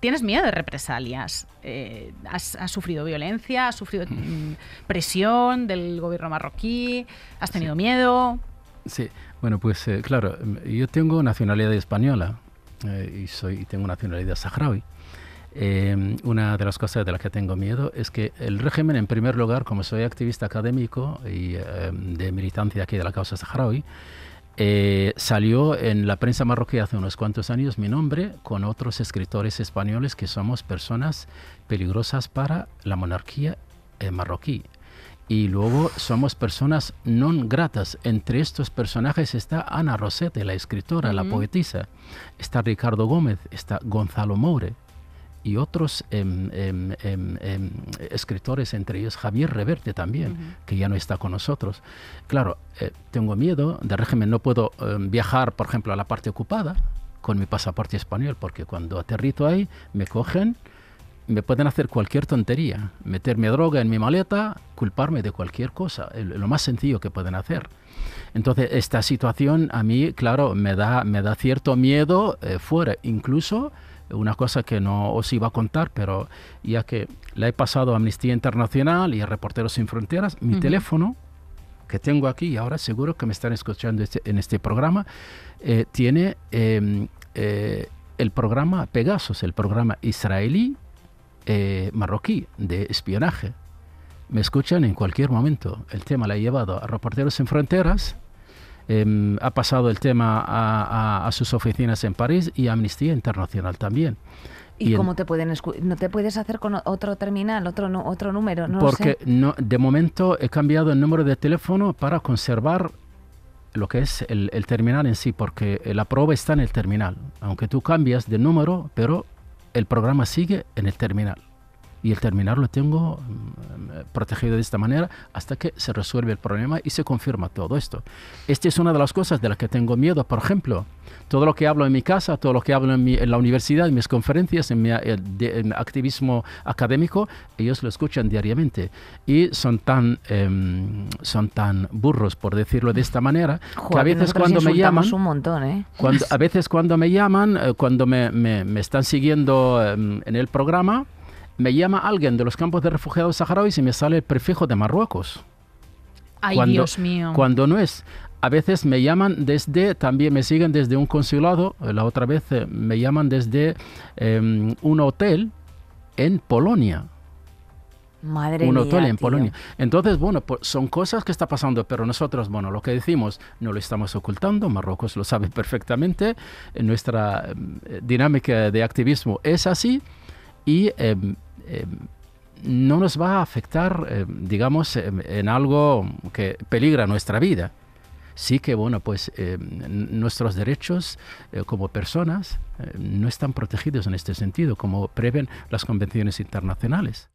tienes miedo de represalias. Eh, has, sufrido violencia, has sufrido mm. Mm, presión del gobierno marroquí, has tenido miedo. Sí, bueno, pues eh, claro, mm, yo tengo nacionalidad española eh, y soy, tengo nacionalidad saharaui. Em, una de las cosas de las que tengo miedo es que el régimen, en primer lugar, como soy activista académico y em, de militancia aquí de la causa saharaui, eh, salió en la prensa marroquí hace unos cuantos años mi nombre con otros escritores españoles que somos personas peligrosas para la monarquía eh, marroquí. Y luego somos personas no gratas. Entre estos personajes está Ana Rosete, la escritora, la poetisa. Está Ricardo Gómez, está Gonzalo Moure, y otros em, em, em, escritores, entre ellos Javier Reverte también, que ya no está con nosotros. Claro, eh, tengo miedo de régimen, no puedo viajar, por ejemplo, a la parte ocupada con mi pasaporte español, porque cuando aterrito ahí me cogen, me pueden hacer cualquier tontería, meterme droga en mi maleta, culparme de cualquier cosa, lo más sencillo que pueden hacer. Entonces, esta situación a mí, claro, me da, me da cierto miedo eh, fuera, incluso una cosa que no os iba a contar, pero ya que la he pasado a Amnistía Internacional y a Reporteros Sin Fronteras, mi teléfono que tengo aquí, y ahora seguro que me están escuchando este, en este programa, eh, tiene em, eh, el programa Pegasus, el programa israelí eh, marroquí de espionaje. Me escuchan en cualquier momento. El tema la he llevado a Reporteros Sin Fronteras Em, ha pasado el tema a, sus oficinas en París y Amnistía Internacional también. ¿Y, cómo te pueden no te puedes hacer con otro terminal, otro no, otro número? No porque no de momento he cambiado el número de teléfono para conservar lo que es el, el, terminal en sí, porque eh, la prueba está en el terminal. Aunque tú cambias de número, pero el programa sigue en el terminal y el terminar lo tengo mm, protegido de esta manera hasta que se resuelve el problema y se confirma todo esto. Esta es una de las cosas de las que tengo miedo, por ejemplo, todo lo que hablo en mi casa, todo lo que hablo en, la universidad, en mis conferencias, en mi, eh, activismo académico, ellos lo escuchan diariamente y son tan, em, son tan burros, por decirlo de esta manera, que a veces cuando me llaman... ¿eh? cuando, a veces cuando me llaman, eh, cuando me, me, me están siguiendo em, en el programa, me llama alguien de los campos de refugiados saharauis y me sale el prefijo de Marruecos. Ay, Dios mío. Cuando no es. A veces me llaman desde, también me siguen desde un consulado, eh, la otra vez eh, me llaman desde em, un hotel en Polonia. Madre mía, un hotel en Polonia. Entonces, bueno, pues son cosas que está pasando, pero nosotros, bueno, lo que decimos no lo estamos ocultando, Marruecos lo sabe perfectamente, nuestra em, dinámica de activismo es así y em, Em, no nos va a afectar, em, digamos, em, en algo que peligra nuestra vida. Sí que, bueno, pues nuestros derechos eh, como personas no están protegidos en este sentido, como prevén las convenciones internacionales.